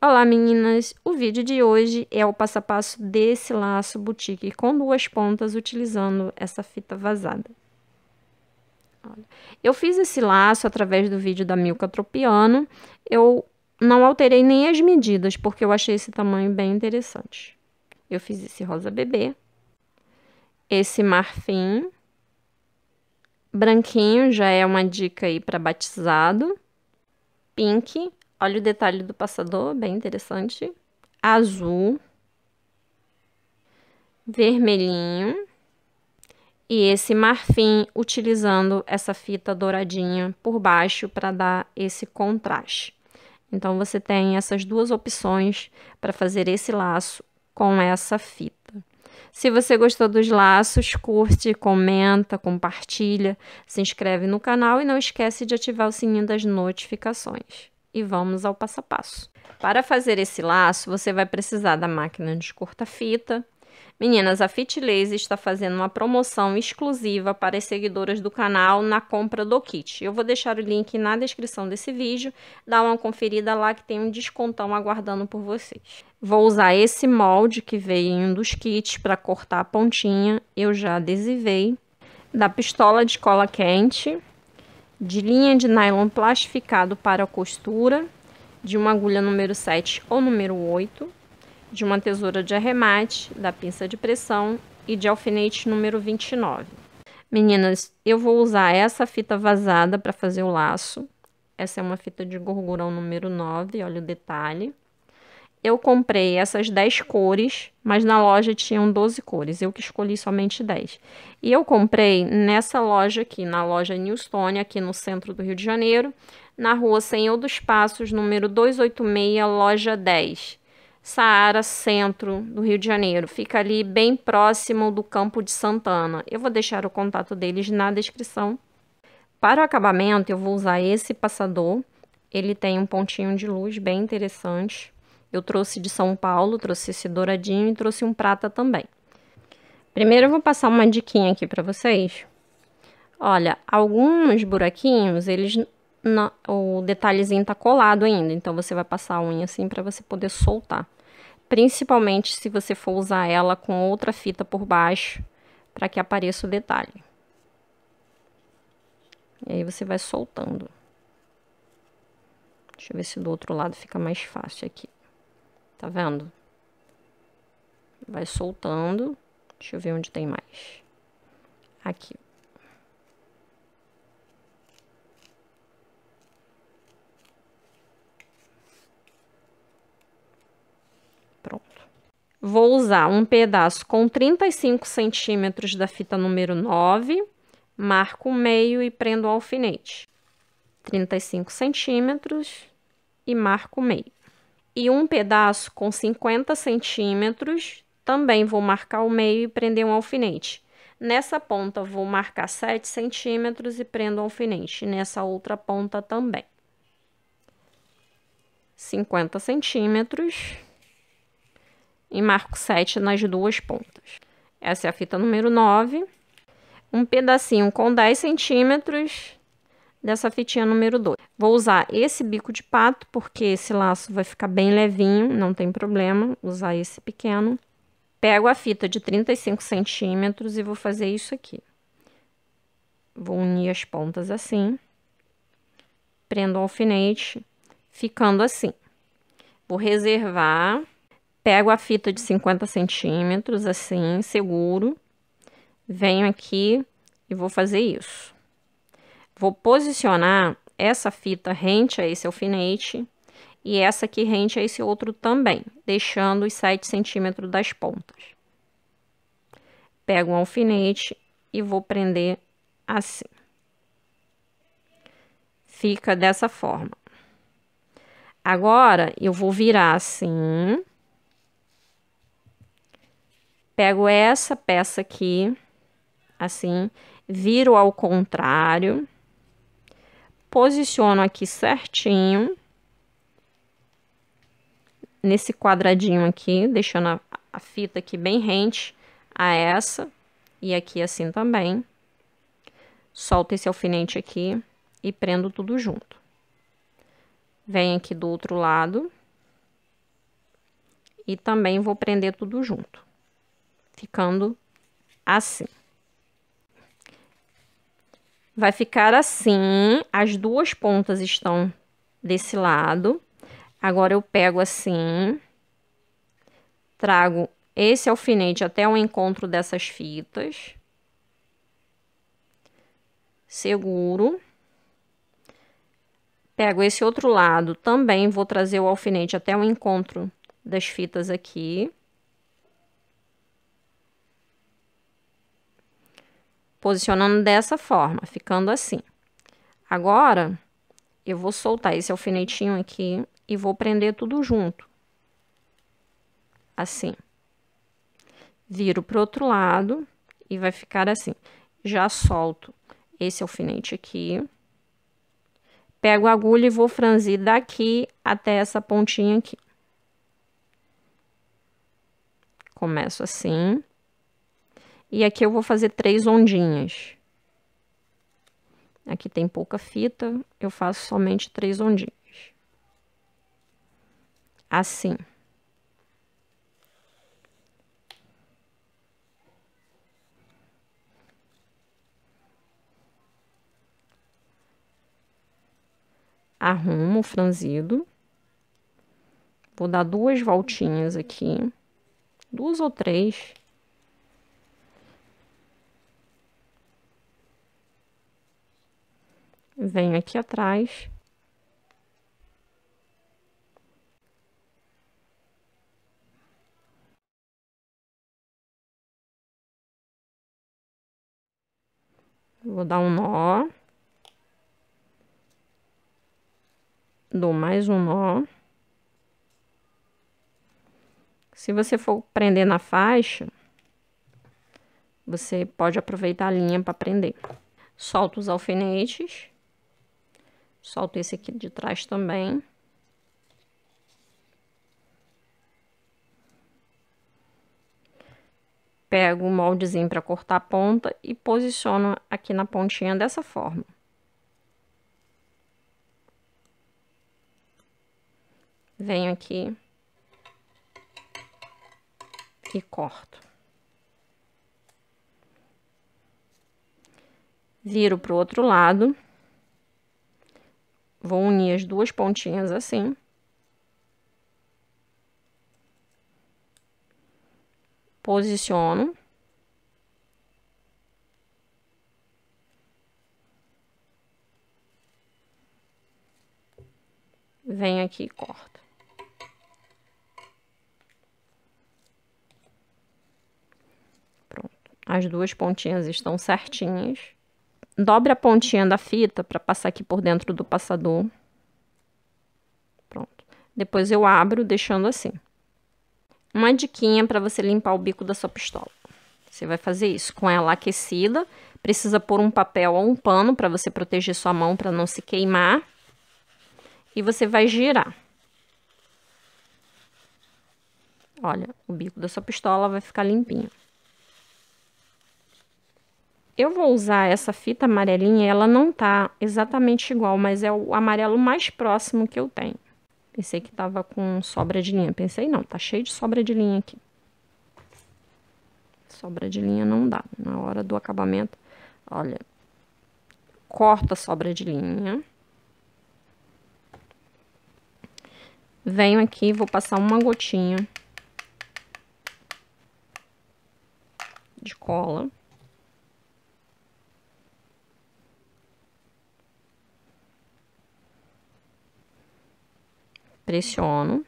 Olá meninas, o vídeo de hoje é o passo a passo desse laço boutique com duas pontas utilizando essa fita vazada. eu fiz esse laço através do vídeo da Milka Tropiano, eu não alterei nem as medidas porque eu achei esse tamanho bem interessante. Eu fiz esse rosa bebê, esse marfim, branquinho já é uma dica aí para batizado, pink Olha o detalhe do passador, bem interessante. Azul. Vermelhinho. E esse marfim utilizando essa fita douradinha por baixo para dar esse contraste. Então, você tem essas duas opções para fazer esse laço com essa fita. Se você gostou dos laços, curte, comenta, compartilha, se inscreve no canal e não esquece de ativar o sininho das notificações e vamos ao passo a passo. Para fazer esse laço, você vai precisar da máquina de corta-fita. Meninas, a Fit Laser está fazendo uma promoção exclusiva para as seguidoras do canal na compra do kit. Eu vou deixar o link na descrição desse vídeo, dá uma conferida lá que tem um descontão aguardando por vocês. Vou usar esse molde que veio em um dos kits para cortar a pontinha, eu já adesivei. Da pistola de cola quente, de linha de nylon plastificado para costura, de uma agulha número 7 ou número 8, de uma tesoura de arremate, da pinça de pressão e de alfinete número 29. Meninas, eu vou usar essa fita vazada para fazer o laço. Essa é uma fita de gorgurão número 9, olha o detalhe eu comprei essas 10 cores, mas na loja tinham 12 cores, eu que escolhi somente 10. E eu comprei nessa loja aqui, na loja Newstone, aqui no centro do Rio de Janeiro, na rua Senhor dos Passos, número 286, loja 10. Saara, centro do Rio de Janeiro. Fica ali bem próximo do Campo de Santana. Eu vou deixar o contato deles na descrição. Para o acabamento, eu vou usar esse passador. Ele tem um pontinho de luz bem interessante. Eu trouxe de São Paulo, trouxe esse douradinho e trouxe um prata também. Primeiro eu vou passar uma diquinha aqui para vocês. Olha, alguns buraquinhos, eles na, o detalhezinho tá colado ainda, então você vai passar a unha assim para você poder soltar. Principalmente se você for usar ela com outra fita por baixo, para que apareça o detalhe. E aí você vai soltando. Deixa eu ver se do outro lado fica mais fácil aqui. Tá vendo? Vai soltando. Deixa eu ver onde tem mais. Aqui. Pronto. Vou usar um pedaço com 35 centímetros da fita número 9, marco o meio e prendo o alfinete. 35 centímetros e marco o meio. E um pedaço com 50 centímetros, também vou marcar o meio e prender um alfinete. Nessa ponta, vou marcar 7 centímetros e prendo um alfinete. Nessa outra ponta também. 50 centímetros. E marco 7 nas duas pontas. Essa é a fita número 9. Um pedacinho com 10 centímetros dessa fitinha número 2. Vou usar esse bico de pato, porque esse laço vai ficar bem levinho, não tem problema usar esse pequeno. Pego a fita de 35 centímetros e vou fazer isso aqui. Vou unir as pontas assim. Prendo o alfinete, ficando assim. Vou reservar, pego a fita de 50 centímetros, assim, seguro. Venho aqui e vou fazer isso. Vou posicionar essa fita rente a esse alfinete e essa aqui rente a esse outro também, deixando os 7 centímetros das pontas. Pego um alfinete e vou prender assim. Fica dessa forma. Agora, eu vou virar assim. Pego essa peça aqui, assim, viro ao contrário Posiciono aqui certinho. Nesse quadradinho aqui, deixando a, a fita aqui bem rente a essa. E aqui assim também. Solto esse alfinete aqui e prendo tudo junto. Venho aqui do outro lado. E também vou prender tudo junto. Ficando assim. Vai ficar assim, as duas pontas estão desse lado. Agora, eu pego assim, trago esse alfinete até o encontro dessas fitas. Seguro. Pego esse outro lado, também vou trazer o alfinete até o encontro das fitas aqui. posicionando dessa forma, ficando assim. Agora, eu vou soltar esse alfinetinho aqui e vou prender tudo junto. Assim. Viro pro outro lado e vai ficar assim. Já solto esse alfinete aqui. Pego a agulha e vou franzir daqui até essa pontinha aqui. Começo assim. E aqui eu vou fazer três ondinhas. Aqui tem pouca fita, eu faço somente três ondinhas. Assim. Arrumo o franzido. Vou dar duas voltinhas aqui. Duas ou três. venho aqui atrás. Vou dar um nó. Dou mais um nó. Se você for prender na faixa, você pode aproveitar a linha para prender. Solta os alfinetes. Solto esse aqui de trás também. Pego o moldezinho para cortar a ponta e posiciono aqui na pontinha dessa forma. Venho aqui e corto. Viro para o outro lado. Vou unir as duas pontinhas assim. Posiciono. Venho aqui e corto. Pronto. As duas pontinhas estão certinhas. Dobre a pontinha da fita para passar aqui por dentro do passador. Pronto. Depois eu abro deixando assim. Uma diquinha para você limpar o bico da sua pistola. Você vai fazer isso com ela aquecida. Precisa pôr um papel ou um pano para você proteger sua mão para não se queimar. E você vai girar. Olha, o bico da sua pistola vai ficar limpinho. Eu vou usar essa fita amarelinha, ela não tá exatamente igual, mas é o amarelo mais próximo que eu tenho. Pensei que tava com sobra de linha, pensei não, tá cheio de sobra de linha aqui. Sobra de linha não dá, na hora do acabamento, olha, corta a sobra de linha. Venho aqui, vou passar uma gotinha de cola. pressiono,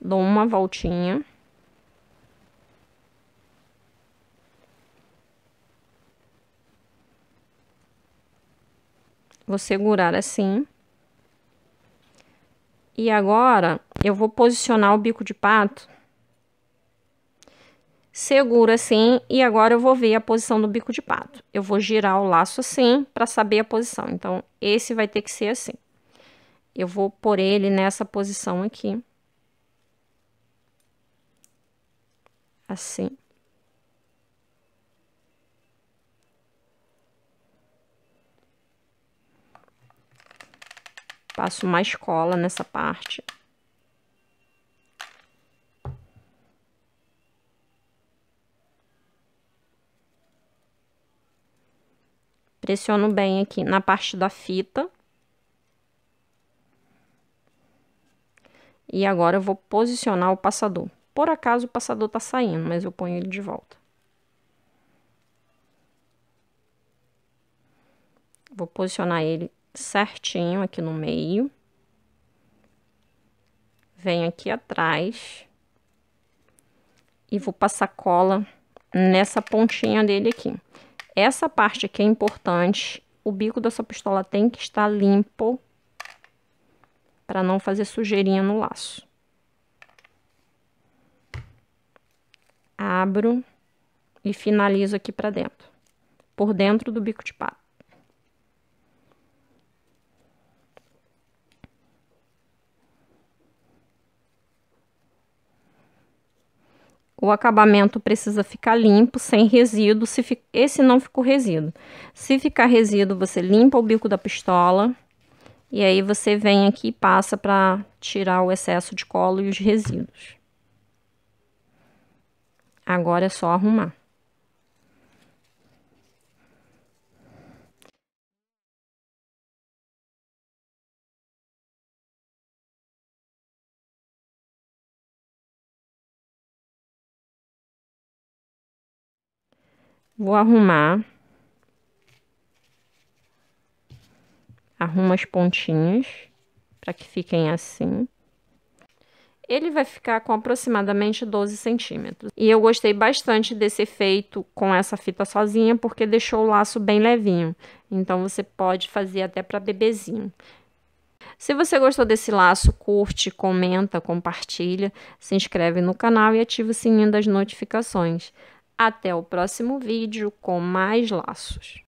dou uma voltinha. Vou segurar assim. E agora, eu vou posicionar o bico de pato seguro assim e agora eu vou ver a posição do bico de pato. Eu vou girar o laço assim para saber a posição. Então, esse vai ter que ser assim. Eu vou pôr ele nessa posição aqui. Assim. Passo mais cola nessa parte. Pressiono bem aqui na parte da fita. E agora eu vou posicionar o passador. Por acaso o passador tá saindo, mas eu ponho ele de volta. Vou posicionar ele certinho aqui no meio. Venho aqui atrás. E vou passar cola nessa pontinha dele aqui. Essa parte aqui é importante. O bico dessa pistola tem que estar limpo para não fazer sujeirinha no laço. Abro e finalizo aqui para dentro, por dentro do bico de pato. O acabamento precisa ficar limpo, sem resíduo. Se fi... Esse não ficou resíduo. Se ficar resíduo, você limpa o bico da pistola. E aí você vem aqui e passa para tirar o excesso de colo e os resíduos. Agora é só arrumar. Vou arrumar. Arruma as pontinhas para que fiquem assim. Ele vai ficar com aproximadamente 12 centímetros. E eu gostei bastante desse efeito com essa fita sozinha, porque deixou o laço bem levinho. Então, você pode fazer até para bebezinho. Se você gostou desse laço, curte, comenta, compartilha, se inscreve no canal e ativa o sininho das notificações. Até o próximo vídeo com mais laços.